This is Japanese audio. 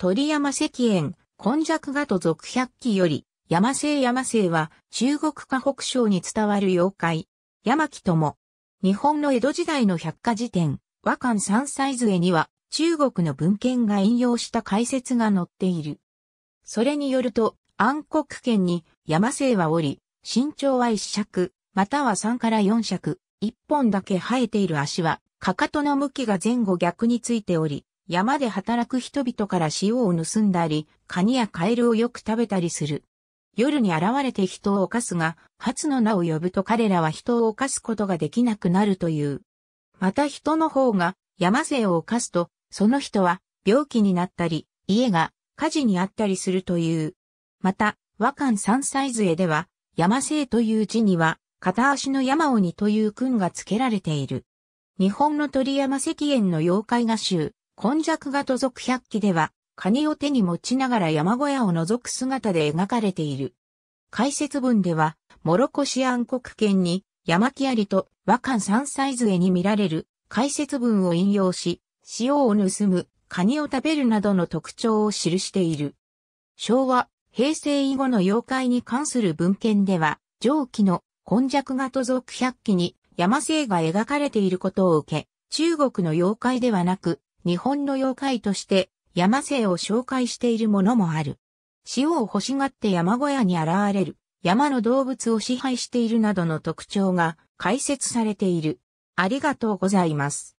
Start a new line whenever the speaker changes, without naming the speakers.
鳥
山石燕、根弱画と続百鬼より、山生山生は中国河北省に伝わる妖怪。山木とも、日本の江戸時代の百科事典、和漢三歳図には中国の文献が引用した解説が載っている。それによると、暗黒圏に山生はおり、身長は一尺、または三から四尺、一本だけ生えている足は、かかとの向きが前後逆についており、山で働く人々から塩を盗んだり、カニやカエルをよく食べたりする。夜に現れて人を犯すが、初の名を呼ぶと彼らは人を犯すことができなくなるという。また人の方が山勢を犯すと、その人は病気になったり、家が火事にあったりするという。また、和漢三歳杖では、山勢という字には、片足の山鬼という訓が付けられている。日本の鳥山石燕の妖怪画集、今弱が土族百鬼では、カニを手に持ちながら山小屋を覗く姿で描かれている。解説文では、モロコシアン国圏に、山木槍と和漢イズ杖に見られる解説文を引用し、塩を盗む、カニを食べるなどの特徴を記している。昭和、平成以後の妖怪に関する文献では、上記の根弱が土族百鬼に山生が描かれていることを受け、中国の妖怪ではなく、日本の妖怪として山生を紹介しているものもある。塩を欲しがって山小屋に現れる、山の動物を支配しているなどの特徴が解説されている。ありがとうございま
す。